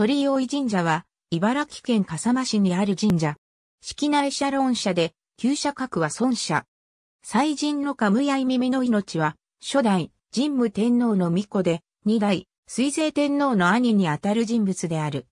鳥居神社は、茨城県笠間市にある神社。式内社論社で、旧社格は孫社。祭神の神谷耳の命は、初代、神武天皇の御子で、二代、水星天皇の兄にあたる人物である。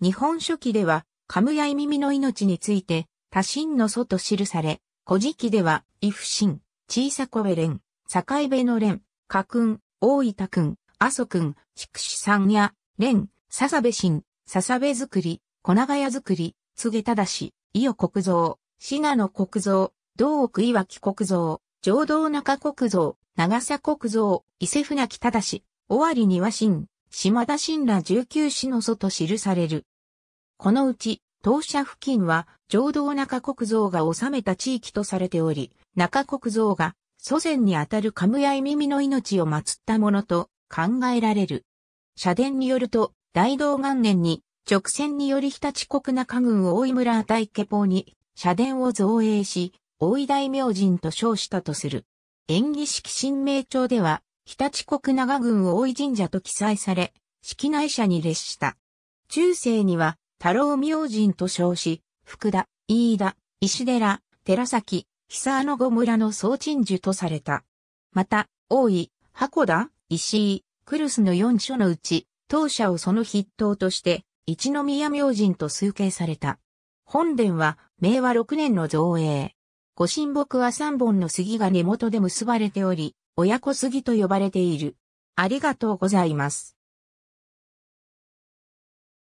日本書紀では、神谷耳の命について、多神の祖と記され、古事記では、伊不神、小さこべ連、境べの連、家訓、大分君、阿蘇君、筑紫さんや、連、笹部新、笹部作り、粉谷作り、杉げただし、伊予国造、信濃国造、道奥岩木国造、浄土中国造、長瀬国造、伊勢船木忠し、尾張には新、島田新ら19市の祖と記される。このうち、当社付近は、浄土中国造が治めた地域とされており、中国造が、祖先にあたるやい耳の命を祀ったものと考えられる。社殿によると、大同元年に直線により日立国中軍大井村大家法に社殿を造営し、大井大明神と称したとする。演技式新名帳では、日立国長軍大井神社と記載され、式内社に列した。中世には、太郎明神と称し、福田、飯田、石寺、寺崎、久野後村の総鎮守とされた。また、大井、箱田、石井、クルスの四所のうち、当社をその筆頭として、一宮明神と推計された。本殿は、明和6年の造営。ご神木は3本の杉が根元で結ばれており、親子杉と呼ばれている。ありがとうございます。